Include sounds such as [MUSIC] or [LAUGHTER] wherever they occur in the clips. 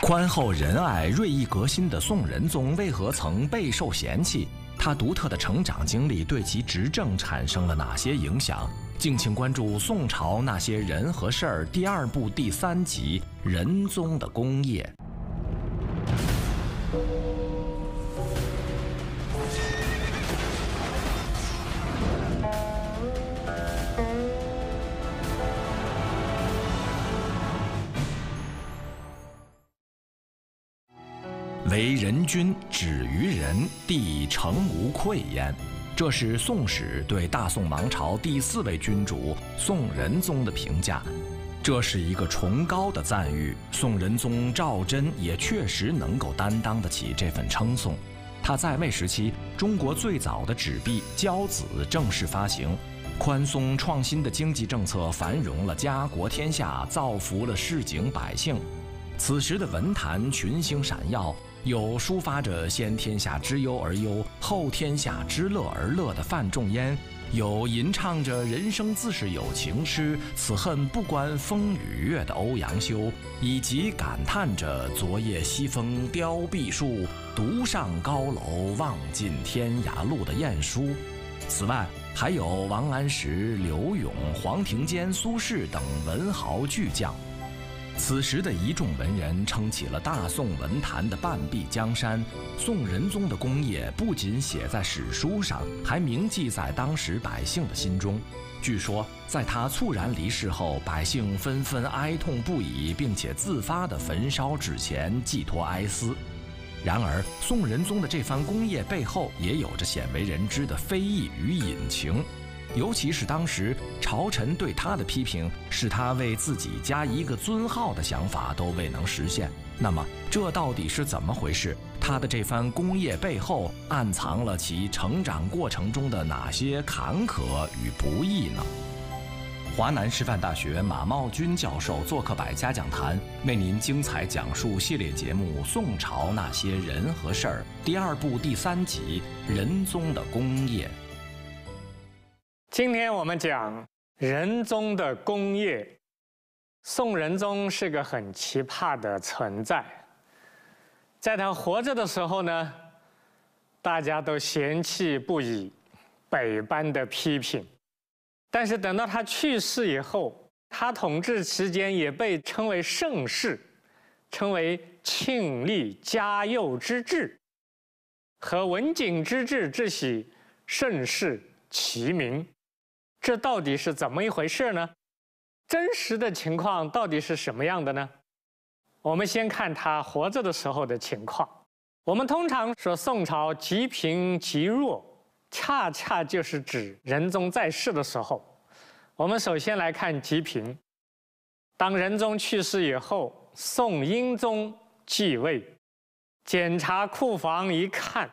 宽厚仁爱、锐意革新的宋仁宗为何曾备受嫌弃？他独特的成长经历对其执政产生了哪些影响？敬请关注《宋朝那些人和事儿》第二部第三集《仁宗的功业》。止于人，必诚无愧焉。这是《宋史》对大宋王朝第四位君主宋仁宗的评价，这是一个崇高的赞誉。宋仁宗赵祯也确实能够担当得起这份称颂。他在位时期，中国最早的纸币“交子”正式发行，宽松创新的经济政策繁荣了家国天下，造福了市井百姓。此时的文坛群星闪耀，有抒发着“先天下之忧而忧，后天下之乐而乐”的范仲淹，有吟唱着“人生自是有情痴，此恨不关风与月”的欧阳修，以及感叹着“昨夜西风凋碧树，独上高楼望尽天涯路”的晏殊。此外，还有王安石、柳永、黄庭坚、苏轼等文豪巨匠。此时的一众文人撑起了大宋文坛的半壁江山，宋仁宗的功业不仅写在史书上，还铭记在当时百姓的心中。据说，在他猝然离世后，百姓纷纷哀痛不已，并且自发地焚烧纸钱，寄托哀思。然而，宋仁宗的这番功业背后，也有着鲜为人知的非议与隐情。尤其是当时朝臣对他的批评，是他为自己加一个尊号的想法都未能实现。那么，这到底是怎么回事？他的这番功业背后，暗藏了其成长过程中的哪些坎坷与不易呢？华南师范大学马茂军教授做客百家讲坛，为您精彩讲述系列节目《宋朝那些人和事儿》第二部第三集《仁宗的功业》。今天我们讲仁宗的功业。宋仁宗是个很奇葩的存在，在他活着的时候呢，大家都嫌弃不已，百般的批评；但是等到他去世以后，他统治期间也被称为盛世，称为庆历嘉佑之治，和文景之治之喜盛世齐名。这到底是怎么一回事呢？真实的情况到底是什么样的呢？我们先看他活着的时候的情况。我们通常说宋朝极贫极弱，恰恰就是指仁宗在世的时候。我们首先来看极贫。当仁宗去世以后，宋英宗继位，检查库房一看，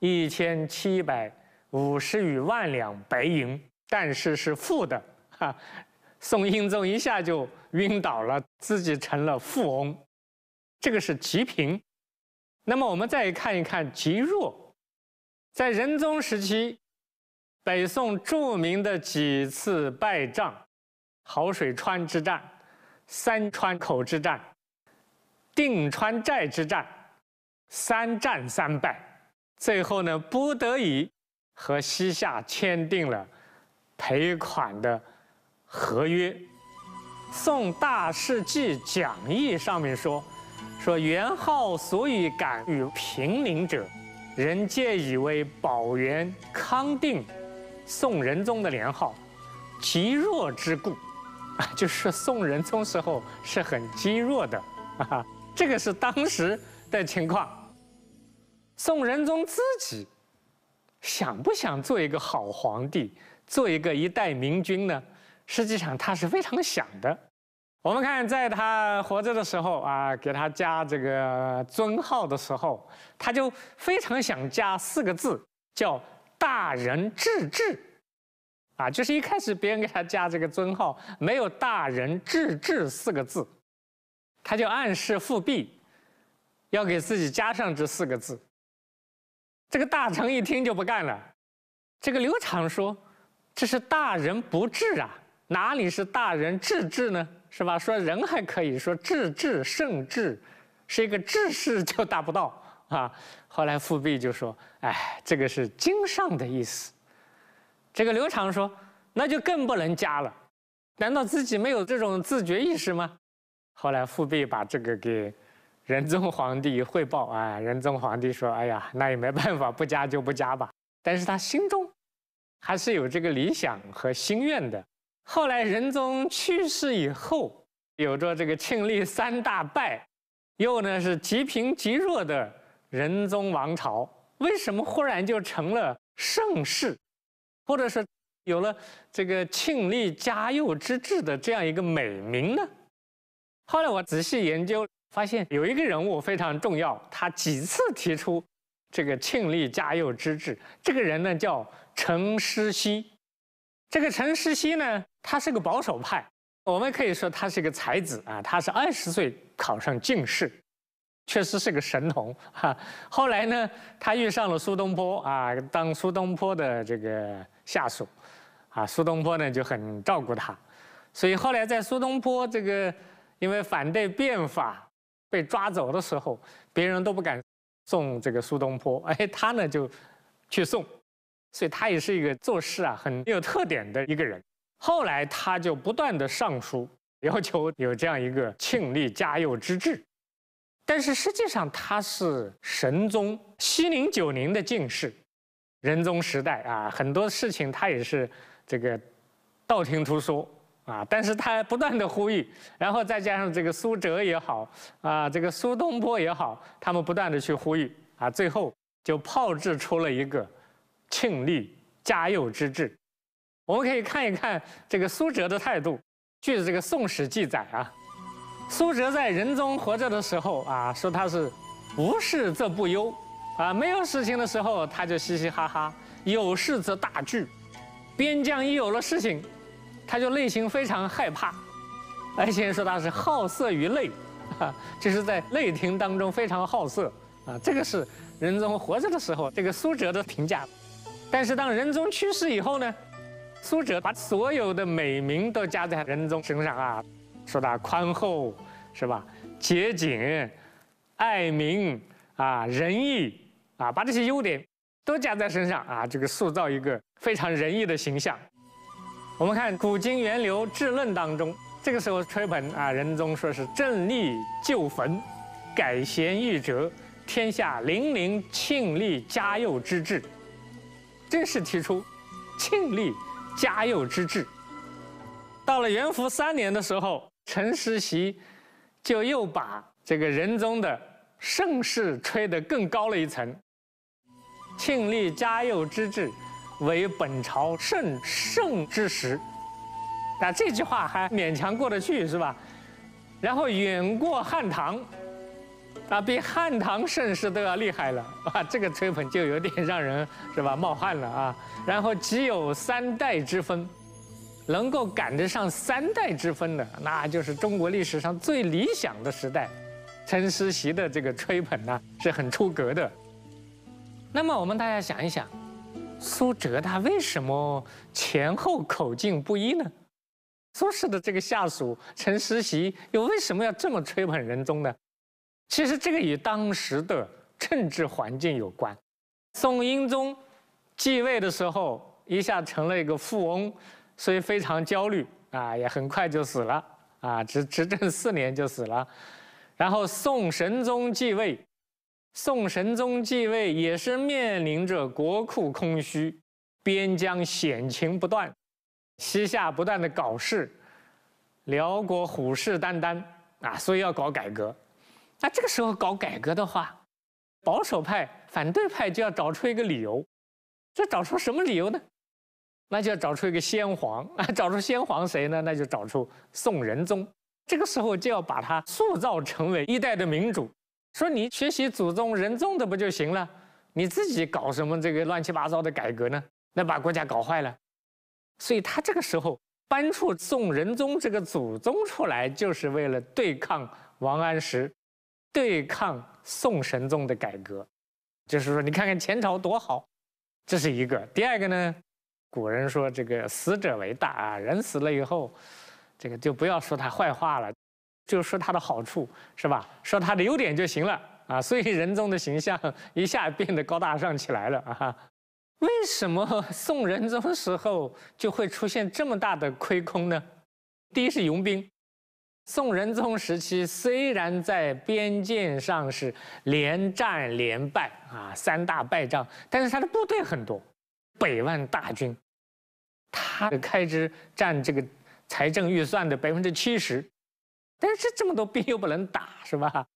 一千七百五十余万两白银。但是是负的，哈，宋英宗一下就晕倒了，自己成了富翁，这个是极贫。那么我们再看一看极弱，在仁宗时期，北宋著名的几次败仗：好水川之战、三川口之战、定川寨之战，三战三败，最后呢，不得已和西夏签订了。赔款的合约，《宋大事记讲义》上面说：“说元昊所以敢与平陵者，人皆以为保元、康定，宋仁宗的年号，极弱之故。”啊，就是宋仁宗时候是很积弱的，[LAUGHS] 这个是当时的情况。宋仁宗自己想不想做一个好皇帝？做一个一代明君呢，实际上他是非常想的。我们看在他活着的时候啊，给他加这个尊号的时候，他就非常想加四个字，叫“大人治治”，啊，就是一开始别人给他加这个尊号没有“大人治治”四个字，他就暗示复辟，要给自己加上这四个字。这个大臣一听就不干了，这个刘长说。这是大人不治啊，哪里是大人治治呢？是吧？说人还可以说治治甚治，是一个治世就达不到啊。后来复辟就说：“哎，这个是经上的意思。”这个刘长说：“那就更不能加了，难道自己没有这种自觉意识吗？”后来复辟把这个给仁宗皇帝汇报，啊，仁宗皇帝说：“哎呀，那也没办法，不加就不加吧。”但是他心中。还是有这个理想和心愿的。后来仁宗去世以后，有着这个庆历三大败，又呢是极贫极弱的仁宗王朝，为什么忽然就成了盛世，或者是有了这个庆历嘉佑之治的这样一个美名呢？后来我仔细研究，发现有一个人物非常重要，他几次提出。这个庆历嘉佑之治，这个人呢叫陈师熙，这个陈师熙呢，他是个保守派，我们可以说他是一个才子啊，他是二十岁考上进士，确实是个神童啊。后来呢，他遇上了苏东坡啊，当苏东坡的这个下属，啊，苏东坡呢就很照顾他，所以后来在苏东坡这个因为反对变法被抓走的时候，别人都不敢。送这个苏东坡，[LAUGHS] 哎，他呢就去送，所以他也是一个做事啊很有特点的一个人。后来他就不断的上书，要求有这样一个庆历嘉佑之治。但是实际上他是神宗熙宁九年的进士，仁宗时代啊，很多事情他也是这个道听途说。啊！但是他不断的呼吁，然后再加上这个苏辙也好，啊，这个苏东坡也好，他们不断的去呼吁，啊，最后就炮制出了一个庆历嘉佑之治。我们可以看一看这个苏辙的态度。据这个《宋史》记载啊，苏辙在仁宗活着的时候啊，说他是无事则不忧，啊，没有事情的时候他就嘻嘻哈哈；有事则大惧，边疆一有了事情。他就内心非常害怕，而且说他是好色于啊，就 [LAUGHS] 是在内廷当中非常好色啊。这个是仁宗活着的时候，这个苏辙的评价。但是当仁宗去世以后呢，苏辙把所有的美名都加在仁宗身上啊，说他宽厚是吧？节俭、爱民啊，仁义啊，把这些优点都加在身上啊，这个塑造一个非常仁义的形象。我们看《古今源流志论》当中，这个时候吹捧啊，仁宗说是正立旧坟，改弦易辙，天下零零庆历嘉佑之治，正式提出庆历嘉佑之治。到了元符三年的时候，陈师习就又把这个仁宗的盛世吹得更高了一层，庆历嘉佑之治。为本朝盛盛之时，啊，这句话还勉强过得去是吧？然后远过汉唐，啊，比汉唐盛世都要厉害了啊！这个吹捧就有点让人是吧冒汗了啊。然后只有三代之分，能够赶得上三代之分的，那就是中国历史上最理想的时代。陈思齐的这个吹捧呢，是很出格的。那么我们大家想一想。苏辙他为什么前后口径不一呢？苏轼的这个下属陈时袭又为什么要这么吹捧仁宗呢？其实这个与当时的政治环境有关。宋英宗继位的时候，一下成了一个富翁，所以非常焦虑啊，也很快就死了啊，执执政四年就死了。然后宋神宗继位。宋神宗继位也是面临着国库空虚，边疆险情不断，西夏不断的搞事，辽国虎视眈眈啊，所以要搞改革。那这个时候搞改革的话，保守派、反对派就要找出一个理由。这找出什么理由呢？那就要找出一个先皇啊，[LAUGHS] 找出先皇谁呢？那就找出宋仁宗。这个时候就要把他塑造成为一代的明主。说你学习祖宗仁宗的不就行了？你自己搞什么这个乱七八糟的改革呢？那把国家搞坏了。所以他这个时候搬出宋仁宗这个祖宗出来，就是为了对抗王安石，对抗宋神宗的改革。就是说，你看看前朝多好。这是一个。第二个呢，古人说这个死者为大啊，人死了以后，这个就不要说他坏话了。就说他的好处是吧？说他的优点就行了啊。所以仁宗的形象一下变得高大上起来了啊。为什么宋仁宗时候就会出现这么大的亏空呢？第一是佣兵。宋仁宗时期虽然在边界上是连战连败啊，三大败仗，但是他的部队很多，百万大军，他的开支占这个财政预算的百分之七十。但是这这么多兵又不能打，是吧？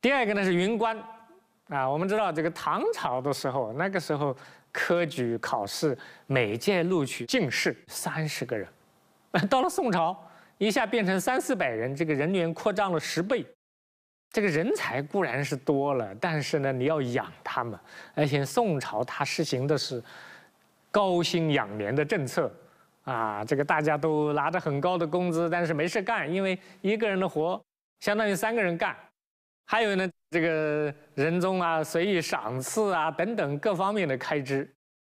第二个呢是云关啊，我们知道这个唐朝的时候，那个时候科举考试每届录取进士三十个人，[LAUGHS] 到了宋朝一下变成三四百人，这个人员扩张了十倍，这个人才固然是多了，但是呢你要养他们，而且宋朝他实行的是高薪养廉的政策。啊，这个大家都拿着很高的工资，但是没事干，因为一个人的活相当于三个人干。还有呢，这个人宗啊，随意赏赐啊，等等各方面的开支。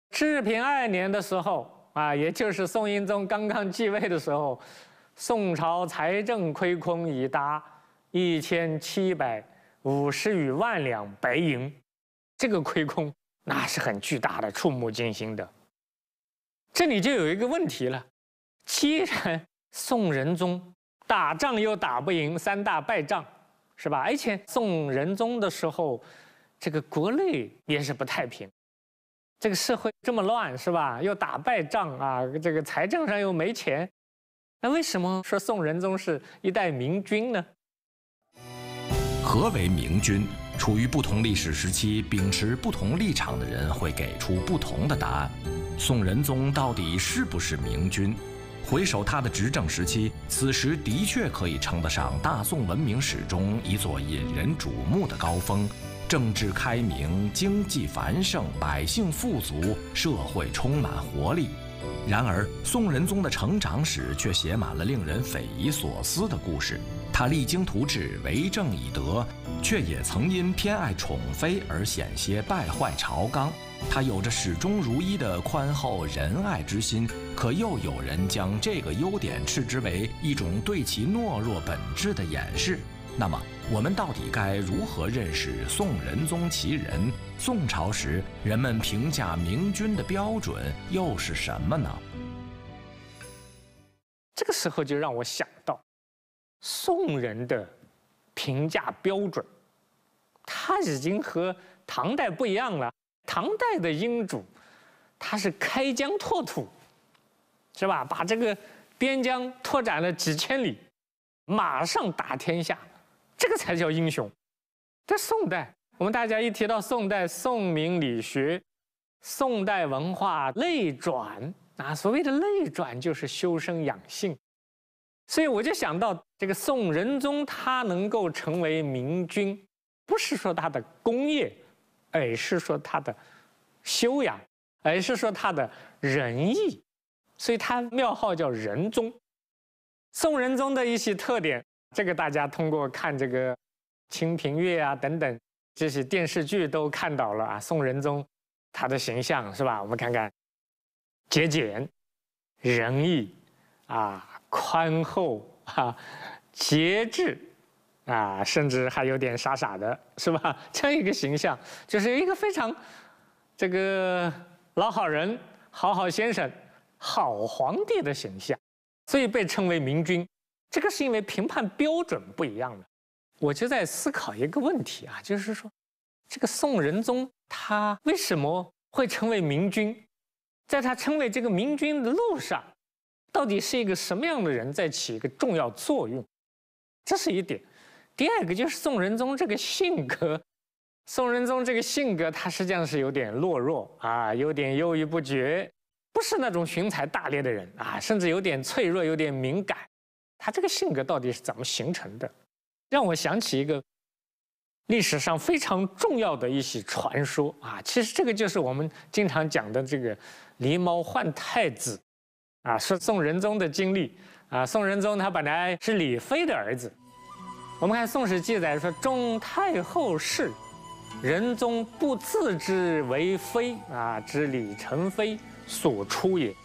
至平二年的时候啊，也就是宋英宗刚刚继位的时候，宋朝财政亏空已达一千七百五十余万两白银，这个亏空那是很巨大的，触目惊心的。这里就有一个问题了，既然宋仁宗打仗又打不赢三大败仗，是吧？而且宋仁宗的时候，这个国内也是不太平，这个社会这么乱，是吧？又打败仗啊，这个财政上又没钱，那为什么说宋仁宗是一代明君呢？何为明君？处于不同历史时期、秉持不同立场的人会给出不同的答案。宋仁宗到底是不是明君？回首他的执政时期，此时的确可以称得上大宋文明史中一座引人瞩目的高峰：政治开明，经济繁盛，百姓富足，社会充满活力。然而，宋仁宗的成长史却写满了令人匪夷所思的故事。他励精图治，为政以德，却也曾因偏爱宠妃而险些败坏朝纲。他有着始终如一的宽厚仁爱之心，可又有人将这个优点斥之为一种对其懦弱本质的掩饰。那么，我们到底该如何认识宋仁宗其人？宋朝时人们评价明君的标准又是什么呢？这个时候就让我想到，宋人的评价标准，他已经和唐代不一样了。唐代的英主，他是开疆拓土，是吧？把这个边疆拓展了几千里，马上打天下，这个才叫英雄。在宋代，我们大家一提到宋代，宋明理学，宋代文化内转啊，所谓的内转就是修身养性。所以我就想到，这个宋仁宗他能够成为明君，不是说他的功业。而是说他的修养，而是说他的仁义，所以他庙号叫仁宗。宋仁宗的一些特点，这个大家通过看这个《清平乐》啊等等这些电视剧都看到了啊。宋仁宗他的形象是吧？我们看看节俭、仁义啊、宽厚啊、节制。啊，甚至还有点傻傻的，是吧？这样一个形象，就是一个非常这个老好人、好好先生、好皇帝的形象，所以被称为明君。这个是因为评判标准不一样的。我就在思考一个问题啊，就是说，这个宋仁宗他为什么会成为明君？在他成为这个明君的路上，到底是一个什么样的人在起一个重要作用？这是一点。第二个就是宋仁宗这个性格，宋仁宗这个性格，他实际上是有点懦弱啊，有点犹豫不决，不是那种雄才大略的人啊，甚至有点脆弱，有点敏感。他这个性格到底是怎么形成的？让我想起一个历史上非常重要的一些传说啊，其实这个就是我们经常讲的这个狸猫换太子啊，是宋仁宗的经历啊。宋仁宗他本来是李妃的儿子。我们看《宋史》记载说：“中太后氏，仁宗不自知为妃啊，知李宸妃所出也。”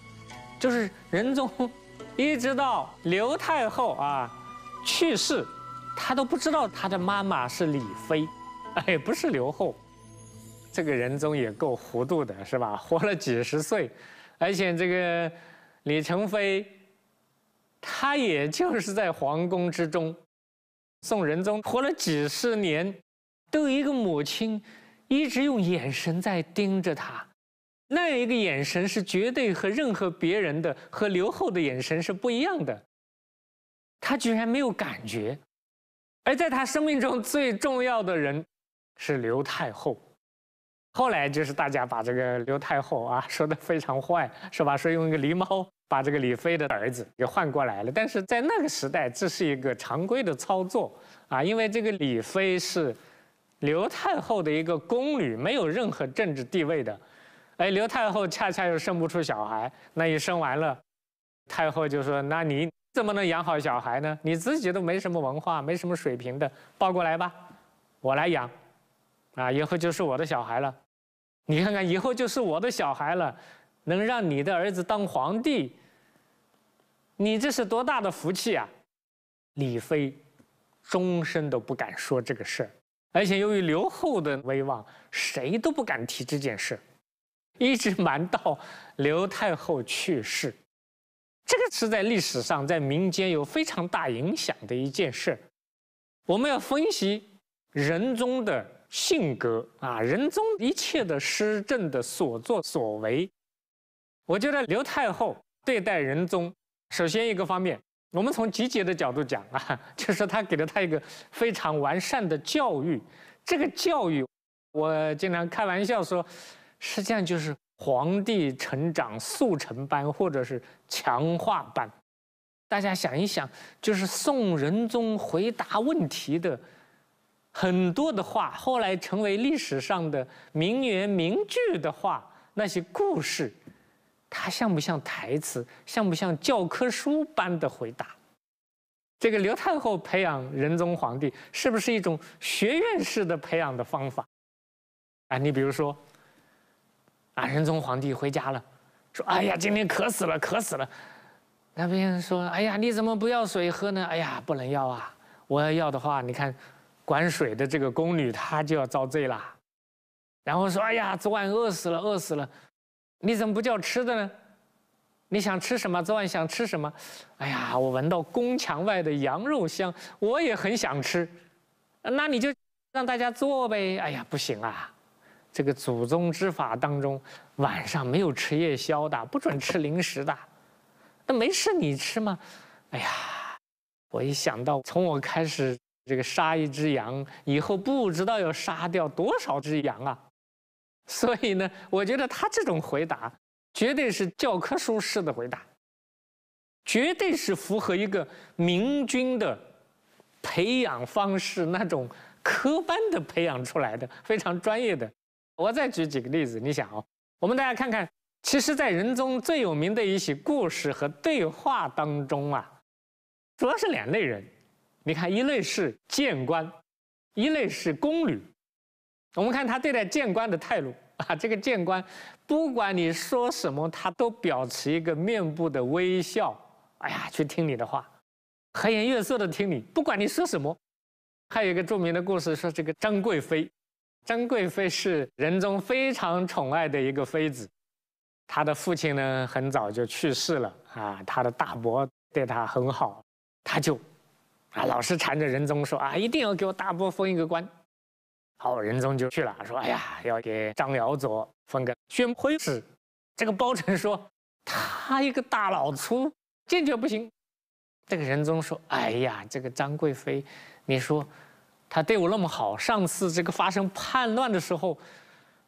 就是仁宗，一直到刘太后啊去世，他都不知道他的妈妈是李妃，[LAUGHS] 哎，不是刘后。这个仁宗也够糊涂的，是吧？活了几十岁，而且这个李宸妃，她也就是在皇宫之中。宋仁宗活了几十年，都有一个母亲，一直用眼神在盯着他，那一个眼神是绝对和任何别人的、和刘后的眼神是不一样的。他居然没有感觉，而在他生命中最重要的人，是刘太后。后来就是大家把这个刘太后啊说的非常坏，是吧？说用一个狸猫。把这个李妃的儿子给换过来了，但是在那个时代，这是一个常规的操作啊，因为这个李妃是刘太后的一个宫女，没有任何政治地位的，哎，刘太后恰恰又生不出小孩，那一生完了，太后就说：“那你怎么能养好小孩呢？你自己都没什么文化，没什么水平的，抱过来吧，我来养，啊，以后就是我的小孩了，你看看，以后就是我的小孩了。”能让你的儿子当皇帝，你这是多大的福气啊！李妃终身都不敢说这个事儿，而且由于刘后的威望，谁都不敢提这件事，一直瞒到刘太后去世。这个是在历史上、在民间有非常大影响的一件事。我们要分析仁宗的性格啊，仁宗一切的施政的所作所为。我觉得刘太后对待仁宗，首先一个方面，我们从集结的角度讲啊，[LAUGHS] 就是他给了他一个非常完善的教育。这个教育，我经常开玩笑说，实际上就是皇帝成长速成班或者是强化班。大家想一想，就是宋仁宗回答问题的很多的话，后来成为历史上的名言名句的话，那些故事。他像不像台词？像不像教科书般的回答？这个刘太后培养仁宗皇帝，是不是一种学院式的培养的方法？啊，你比如说，啊，仁宗皇帝回家了，说：“哎呀，今天渴死了，渴死了。”那边说：“哎呀，你怎么不要水喝呢？哎呀，不能要啊！我要要的话，你看，管水的这个宫女她就要遭罪啦。”然后说：“哎呀，昨晚饿死了，饿死了。”你怎么不叫吃的呢？你想吃什么？昨晚想吃什么？哎呀，我闻到宫墙外的羊肉香，我也很想吃。那你就让大家做呗。哎呀，不行啊！这个祖宗之法当中，晚上没有吃夜宵的，不准吃零食的。那没事你吃吗？哎呀，我一想到从我开始这个杀一只羊，以后不知道要杀掉多少只羊啊！[LAUGHS] 所以呢，我觉得他这种回答，绝对是教科书式的回答，绝对是符合一个明君的培养方式，那种科班的培养出来的，非常专业的。我再举几个例子，你想啊，我们大家看看，其实，在仁宗最有名的一些故事和对话当中啊，主要是两类人，你看，一类是谏官，一类是宫女。我们看他对待谏官的态度 [LAUGHS] 啊，这个谏官，不管你说什么，他都保持一个面部的微笑。哎呀，去听你的话，和颜悦色的听你，不管你说什么。还有一个著名的故事，说这个张贵妃，张贵妃是仁宗非常宠爱的一个妃子，她的父亲呢很早就去世了啊，她的大伯对她很好，她就，啊，老是缠着仁宗说啊，一定要给我大伯封一个官。好，仁宗就去了，说：“哎呀，要给张辽佐封个宣徽使。”这个包拯说：“他一个大老粗，坚决不行。”这个仁宗说：“哎呀，这个张贵妃，你说他对我那么好，上次这个发生叛乱的时候，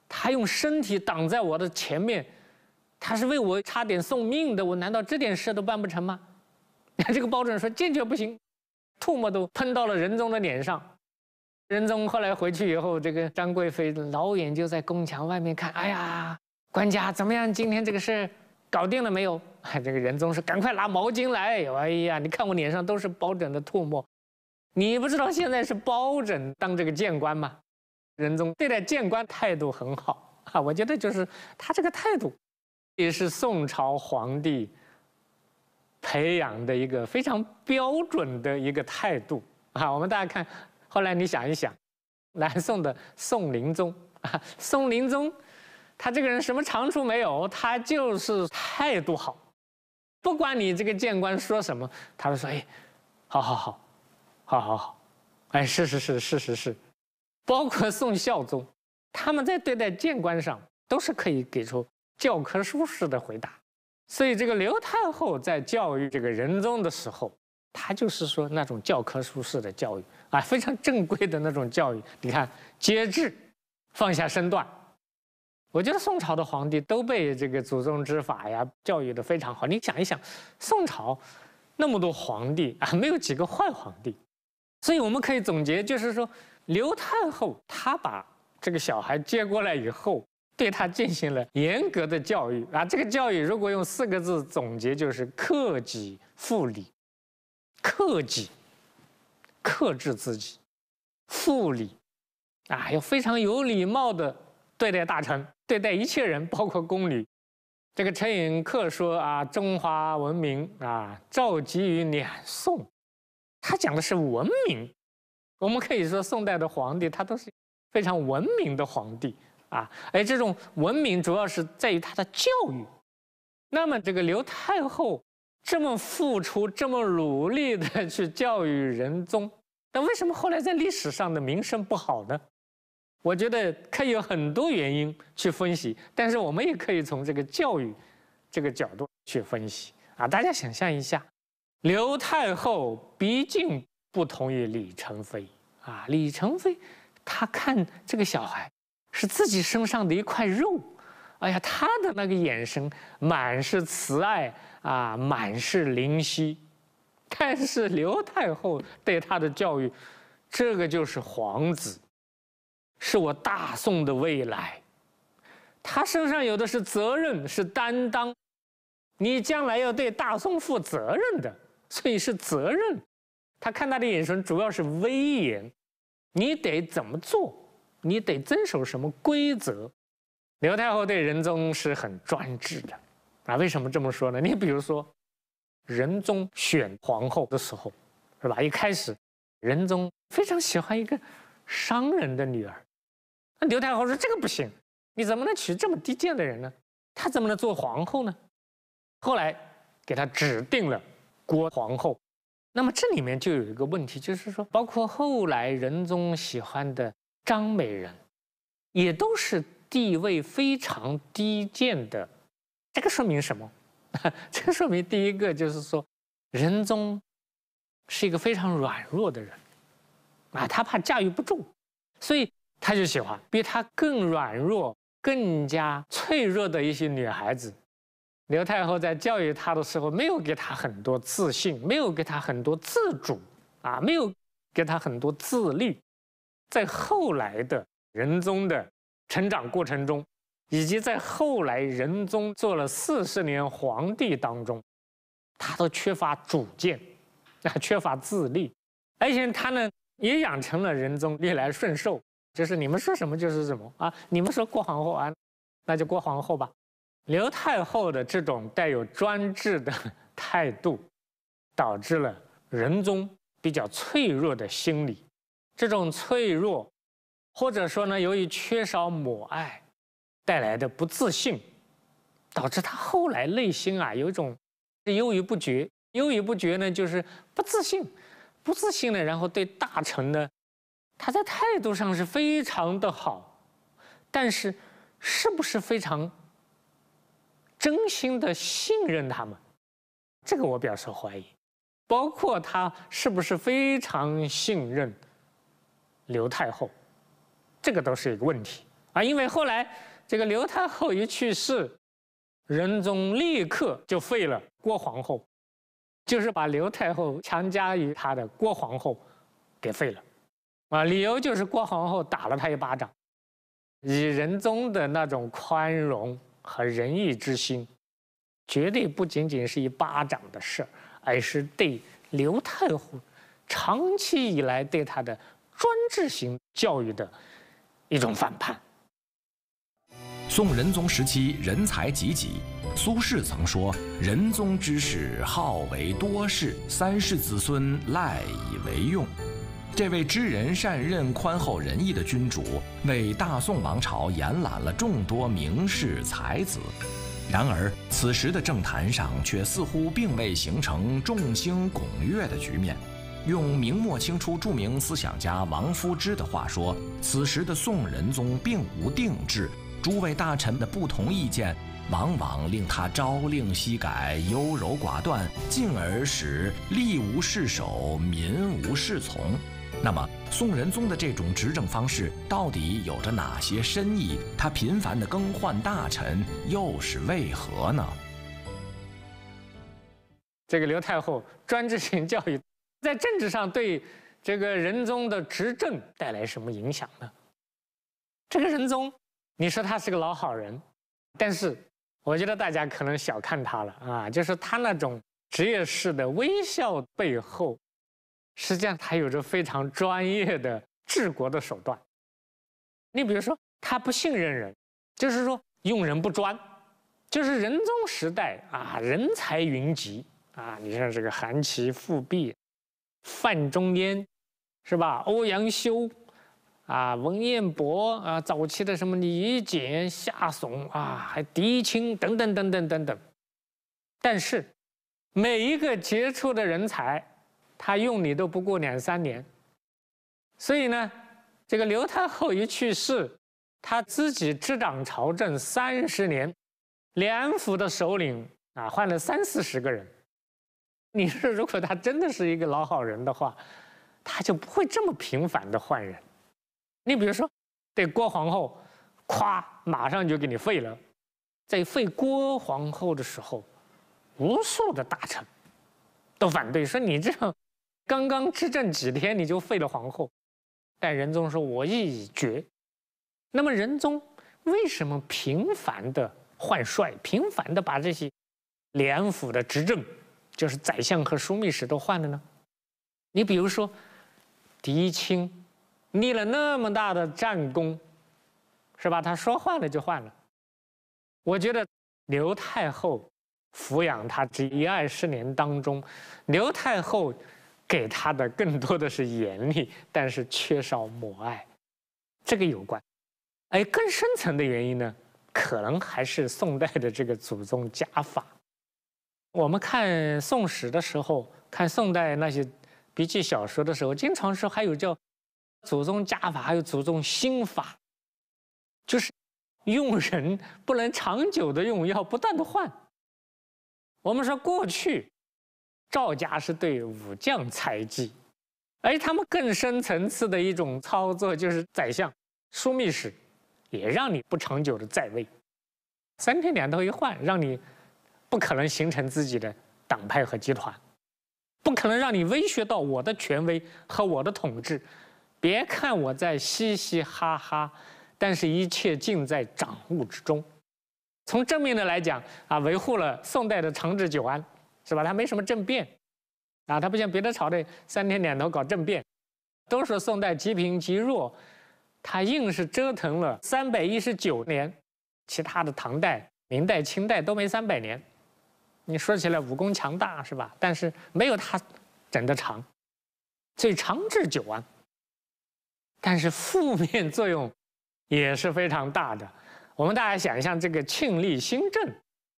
他用身体挡在我的前面，他是为我差点送命的，我难道这点事都办不成吗？”你 [LAUGHS] 看这个包拯说：“坚决不行。”唾沫都喷到了仁宗的脸上。仁宗后来回去以后，这个张贵妃老远就在宫墙外面看。哎呀，官家怎么样？今天这个事搞定了没有？哎，[LAUGHS] 这个仁宗是赶快拿毛巾来。哎呀，你看我脸上都是包拯的唾沫。你不知道现在是包拯当这个谏官吗？仁宗对待谏官态度很好啊，我觉得就是他这个态度也是宋朝皇帝培养的一个非常标准的一个态度啊。我们大家看。后来你想一想，[LAUGHS] 南宋的宋宁宗 [LAUGHS] 啊，宋宁宗，他这个人什么长处没有，他就是态度好，不管你这个谏官说什么，他都说哎，好好好，好好好，哎是是是是是是，包括宋孝宗，他们在对待谏官上都是可以给出教科书式的回答，所以这个刘太后在教育这个仁宗的时候。他就是说那种教科书式的教育啊，非常正规的那种教育。你看，节制，放下身段。我觉得宋朝的皇帝都被这个祖宗之法呀教育的非常好。你想一想，宋朝那么多皇帝啊，没有几个坏皇帝。所以我们可以总结，就是说刘太后她把这个小孩接过来以后，对他进行了严格的教育啊。这个教育如果用四个字总结，就是克己复礼。克己，克制自己，复礼啊，要非常有礼貌的对待大臣，对待一切人，包括宫女。这个陈寅恪说啊，中华文明啊，召集于两宋。他讲的是文明，我们可以说宋代的皇帝他都是非常文明的皇帝啊，而这种文明主要是在于他的教育。那么这个刘太后。这么付出，这么努力的去教育仁宗，[LAUGHS] 那为什么后来在历史上的名声不好呢？我觉得可以有很多原因去分析，但是我们也可以从这个教育这个角度去分析啊。大家想象一下，刘太后毕竟不同于李宸妃啊，李宸妃她看这个小孩是自己身上的一块肉，哎呀，她的那个眼神满是慈爱。啊，满是灵犀，但是刘太后对他的教育，这个就是皇子，是我大宋的未来，他身上有的是责任是担当，你将来要对大宋负责任的，所以是责任。他看他的眼神主要是威严，你得怎么做，你得遵守什么规则。刘太后对仁宗是很专制的。啊，为什么这么说呢？你比如说，仁宗选皇后的时候，是吧？一开始，仁宗非常喜欢一个商人的女儿，那刘太后说：“这个不行，你怎么能娶这么低贱的人呢？她怎么能做皇后呢？”后来给他指定了郭皇后。那么这里面就有一个问题，就是说，包括后来仁宗喜欢的张美人，也都是地位非常低贱的。这个说明什么？[LAUGHS] 这个说明第一个就是说，仁宗是一个非常软弱的人，啊，他怕驾驭不住，所以他就喜欢比他更软弱、更加脆弱的一些女孩子。刘太后在教育他的时候，没有给他很多自信，没有给他很多自主，啊，没有给他很多自律。在后来的仁宗的成长过程中。以及在后来，仁宗做了四十年皇帝当中，他都缺乏主见，啊，[LAUGHS] 缺乏自立，而且他呢也养成了仁宗逆来顺受，就是你们说什么就是什么啊，你们说郭皇后啊，那就郭皇后吧。刘太后的这种带有专制的态度，导致了仁宗比较脆弱的心理，这种脆弱，或者说呢，由于缺少母爱。带来的不自信，导致他后来内心啊有一种犹豫不决。犹豫不决呢，就是不自信，不自信呢，然后对大臣呢，他在态度上是非常的好，但是是不是非常真心的信任他们？这个我表示怀疑。包括他是不是非常信任刘太后，这个都是一个问题啊。因为后来。这个刘太后一去世，仁宗立刻就废了郭皇后，就是把刘太后强加于他的郭皇后给废了，啊，理由就是郭皇后打了他一巴掌。以仁宗的那种宽容和仁义之心，绝对不仅仅是一巴掌的事儿，而是对刘太后长期以来对他的专制型教育的一种反叛。宋仁宗时期，人才济济。苏轼曾说：“仁宗之士好为多事，三世子孙赖以为用。”这位知人善任、宽厚仁义的君主，为大宋王朝延揽了众多名士才子。然而，此时的政坛上却似乎并未形成众星拱月的局面。用明末清初著名思想家王夫之的话说，此时的宋仁宗并无定志。诸位大臣的不同意见，往往令他朝令夕改、优柔寡断，进而使吏无适守、民无是从。那么，宋仁宗的这种执政方式到底有着哪些深意？他频繁的更换大臣又是为何呢？这个刘太后专制性教育，在政治上对这个仁宗的执政带来什么影响呢？这个仁宗。你说他是个老好人，但是我觉得大家可能小看他了啊，就是他那种职业式的微笑背后，实际上他有着非常专业的治国的手段。你比如说，他不信任人，就是说用人不专，就是仁宗时代啊，人才云集啊，你像这个韩琦、富弼、范仲淹，是吧？欧阳修。啊，文彦博啊，早期的什么李简、夏怂啊，还狄青等等等等等等。但是，每一个杰出的人才，他用你都不过两三年。所以呢，这个刘太后一去世，他自己执掌朝政三十年，两府的首领啊换了三四十个人。你说，如果他真的是一个老好人的话，他就不会这么频繁的换人。你比如说，这郭皇后，咵，马上就给你废了。在废郭皇后的时候，无数的大臣都反对，说你这样刚刚执政几天，你就废了皇后。但仁宗说：“我意已决。”那么仁宗为什么频繁的换帅，频繁的把这些联府的执政，就是宰相和枢密使都换了呢？你比如说狄青。立了那么大的战功，是吧？他说换了就换了。我觉得刘太后抚养他这一二十年当中，刘太后给他的更多的是严厉，但是缺少母爱，这个有关。哎，更深层的原因呢，可能还是宋代的这个祖宗家法。我们看《宋史》的时候，看宋代那些笔记小说的时候，经常是还有叫。祖宗家法还有祖宗心法，就是用人不能长久的用，要不断的换。我们说过去赵家是对武将猜忌，而他们更深层次的一种操作就是，宰相、枢密使也让你不长久的在位，三天两头一换，让你不可能形成自己的党派和集团，不可能让你威胁到我的权威和我的统治。别看我在嘻嘻哈哈，但是，一切尽在掌握之中。从正面的来讲啊，维护了宋代的长治久安，是吧？他没什么政变，啊，他不像别的朝代三天两头搞政变，都说宋代极贫极弱，他硬是折腾了三百一十九年，其他的唐代、明代、清代都没三百年。你说起来武功强大是吧？但是没有他整的长，所以长治久安。但是负面作用也是非常大的。我们大家想象这个庆历新政，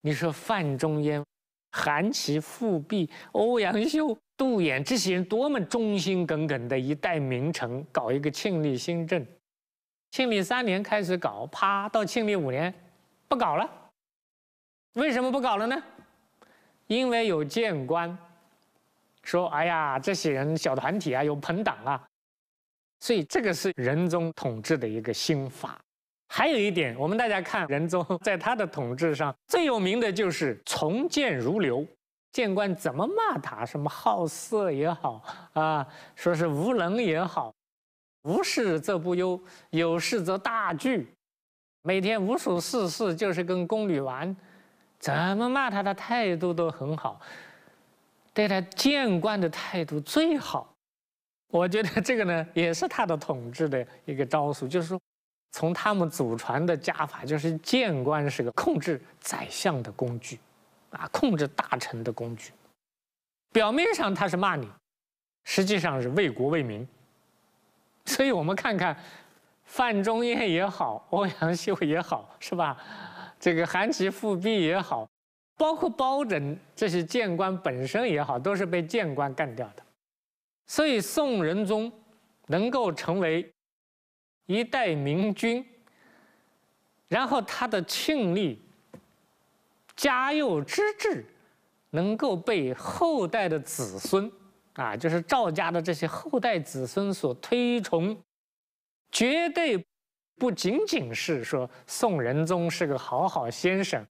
你说范仲淹、韩琦、富弼、欧阳修、杜衍这些人多么忠心耿耿的一代名臣，搞一个庆历新政，庆历三年开始搞，啪，到庆历五年不搞了。为什么不搞了呢？因为有谏官说：“哎呀，这些人小团体啊，有朋党啊。”所以这个是仁宗统治的一个心法。还有一点，我们大家看仁宗 [LAUGHS] 在他的统治上最有名的就是从谏如流，谏官怎么骂他，什么好色也好啊，说是无能也好，无事则不忧，有事则大惧，每天无所事事就是跟宫女玩，怎么骂他，的态度都很好，对他谏官的态度最好。我觉得这个呢，也是他的统治的一个招数，就是说，从他们祖传的家法，就是谏官是个控制宰相的工具，啊，控制大臣的工具。表面上他是骂你，实际上是为国为民。所以我们看看，范仲淹也好，欧阳修也好，是吧？这个韩琦、复辟也好，包括包拯这些谏官本身也好，都是被谏官干掉的。所以宋仁宗能够成为一代明君，然后他的庆历嘉佑之治能够被后代的子孙啊，就是赵家的这些后代子孙所推崇，绝对不仅仅是说宋仁宗是个好好先生，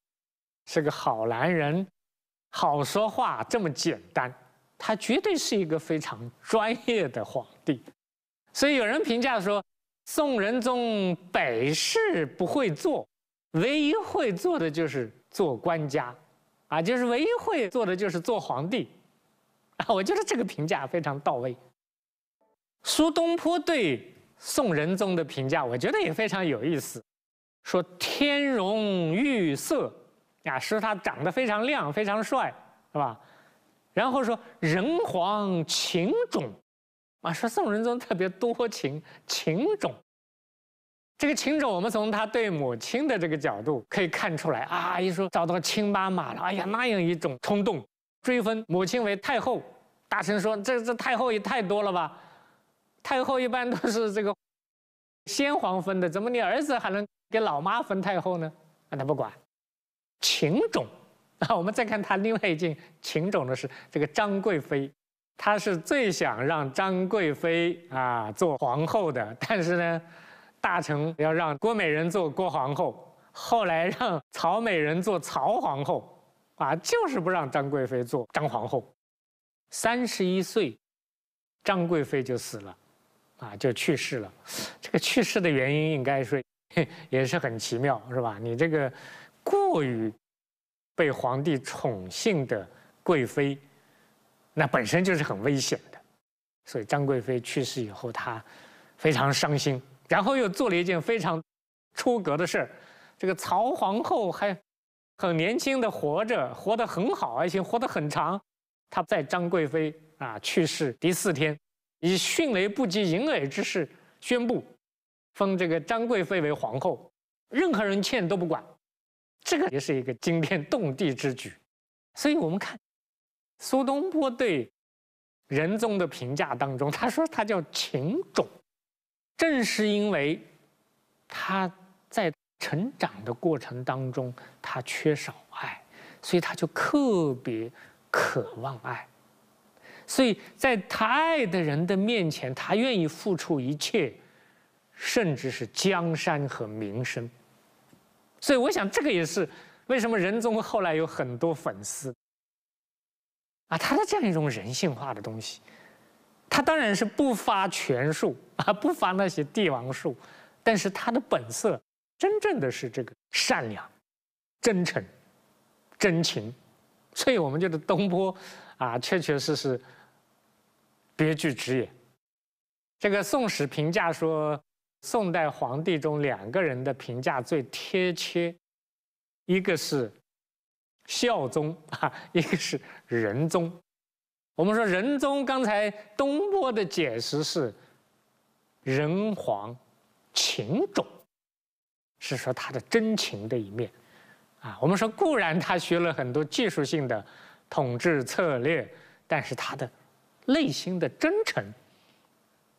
是个好男人，好说话这么简单。他绝对是一个非常专业的皇帝，所以有人评价说，宋仁宗百事不会做，唯一会做的就是做官家，啊，就是唯一会做的就是做皇帝，啊，我觉得这个评价非常到位。苏东坡对宋仁宗的评价，我觉得也非常有意思，说天容玉色，啊，说他长得非常亮，非常帅，是吧？然后说仁皇情种，啊，说宋仁宗特别多情，情种。这个情种，我们从他对母亲的这个角度可以看出来啊。一说找到亲妈妈了，哎呀，那样一种冲动，追封母亲为太后。大臣说：“这这太后也太多了吧？太后一般都是这个先皇分的，怎么你儿子还能给老妈分太后呢？”啊，他不管，情种。那 [LAUGHS] 我们再看他另外一件情种的是这个张贵妃，他是最想让张贵妃啊做皇后的，但是呢，大臣要让郭美人做郭皇后，后来让曹美人做曹皇后，啊，就是不让张贵妃做张皇后。三十一岁，张贵妃就死了，啊，就去世了。这个去世的原因应该是 [LAUGHS] 也是很奇妙，是吧？你这个过于。被皇帝宠幸的贵妃，那本身就是很危险的，所以张贵妃去世以后，她非常伤心，然后又做了一件非常出格的事儿。这个曹皇后还很年轻的活着，活得很好，而且活得很长。她在张贵妃啊去世第四天，以迅雷不及掩耳之势宣布，封这个张贵妃为皇后，任何人劝都不管。这个也是一个惊天动地之举，所以我们看苏东坡对仁宗的评价当中，他说他叫情种，正是因为他在成长的过程当中他缺少爱，所以他就特别渴望爱，所以在他爱的人的面前，他愿意付出一切，甚至是江山和名声。所以我想，这个也是为什么仁宗后来有很多粉丝啊，他的这样一种人性化的东西，他当然是不发权术啊，不发那些帝王术，但是他的本色，真正的是这个善良、真诚、真情，所以我们觉得东坡啊，确确实实别具职业。这个《宋史》评价说。宋代皇帝中两个人的评价最贴切，一个是孝宗啊，一个是仁宗。我们说仁宗，刚才东坡的解释是仁皇情种，是说他的真情的一面啊。我们说固然他学了很多技术性的统治策略，但是他的内心的真诚，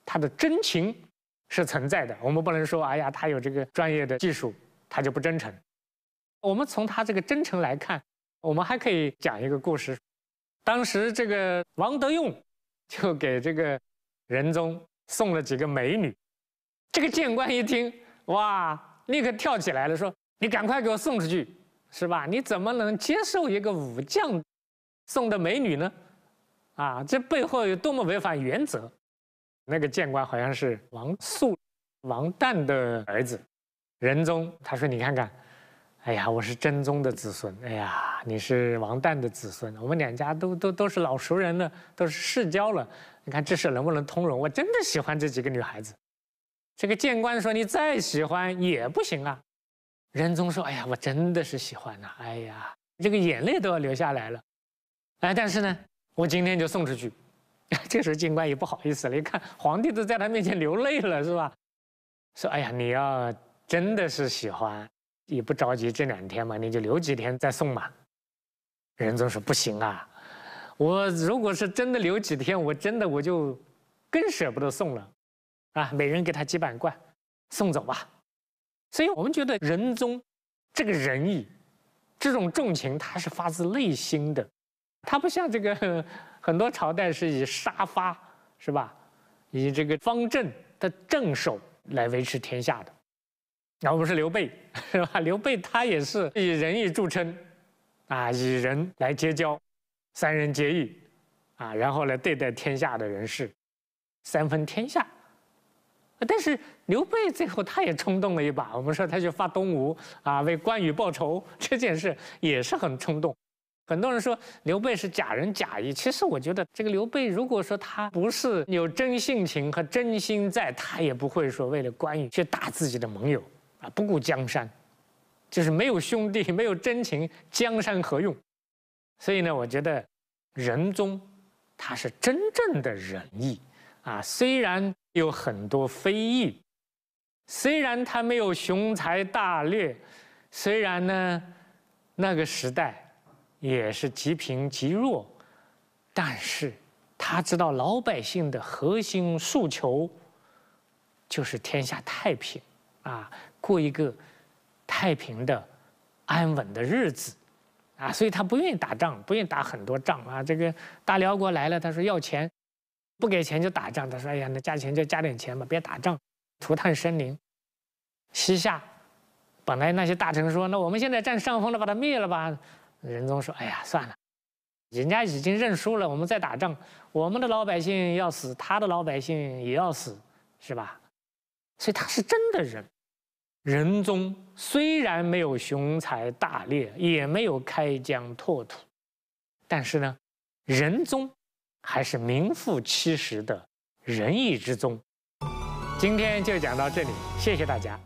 他的真情。是存在的，我们不能说哎呀，他有这个专业的技术，他就不真诚。我们从他这个真诚来看，我们还可以讲一个故事。当时这个王德用就给这个仁宗送了几个美女，这个谏官一听，哇，立刻跳起来了，说：“你赶快给我送出去，是吧？你怎么能接受一个武将送的美女呢？啊，这背后有多么违反原则！”那个谏官好像是王素、王旦的儿子仁宗，他说：“你看看，哎呀，我是真宗的子孙，哎呀，你是王旦的子孙，我们两家都都都是老熟人了，都是世交了，你看这事能不能通融？我真的喜欢这几个女孩子。”这个谏官说：“你再喜欢也不行啊。”仁宗说：“哎呀，我真的是喜欢呐，哎呀，这个眼泪都要流下来了。”哎，但是呢，我今天就送出去。[LAUGHS] 这时候，官也不好意思了。一看，皇帝都在他面前流泪了，是吧？说：“哎呀，你要真的是喜欢，也不着急，这两天嘛，你就留几天再送嘛。”仁宗说：“不行啊，我如果是真的留几天，我真的我就更舍不得送了，啊，每人给他几百贯，送走吧。”所以我们觉得仁宗这个仁义，这种重情，他是发自内心的，他不像这个。很多朝代是以杀伐是吧，以这个方阵的镇守来维持天下的。然后我们说刘备 [LAUGHS] 是吧？刘备他也是以仁义著称，啊，以人来结交，三人结义，啊，然后来对待天下的人士，三分天下。但是刘备最后他也冲动了一把，我们说他就发东吴啊，为关羽报仇这件事也是很冲动。很多人说刘备是假仁假义，其实我觉得这个刘备，如果说他不是有真性情和真心在，他也不会说为了关羽去打自己的盟友啊，不顾江山，就是没有兄弟，没有真情，江山何用？所以呢，我觉得仁宗他是真正的仁义啊，虽然有很多非议，虽然他没有雄才大略，虽然呢那个时代。也是极贫极弱，但是他知道老百姓的核心诉求就是天下太平，啊，过一个太平的安稳的日子，啊，所以他不愿意打仗，不愿意打很多仗啊。这个大辽国来了，他说要钱，不给钱就打仗。他说，哎呀，那加钱就加点钱吧，别打仗，涂炭生灵。西夏本来那些大臣说，那我们现在占上风了，把他灭了吧。仁宗说：“哎呀，算了，人家已经认输了，我们再打仗，我们的老百姓要死，他的老百姓也要死，是吧？所以他是真的仁。仁宗虽然没有雄才大略，也没有开疆拓土，但是呢，仁宗还是名副其实的仁义之宗。今天就讲到这里，谢谢大家。”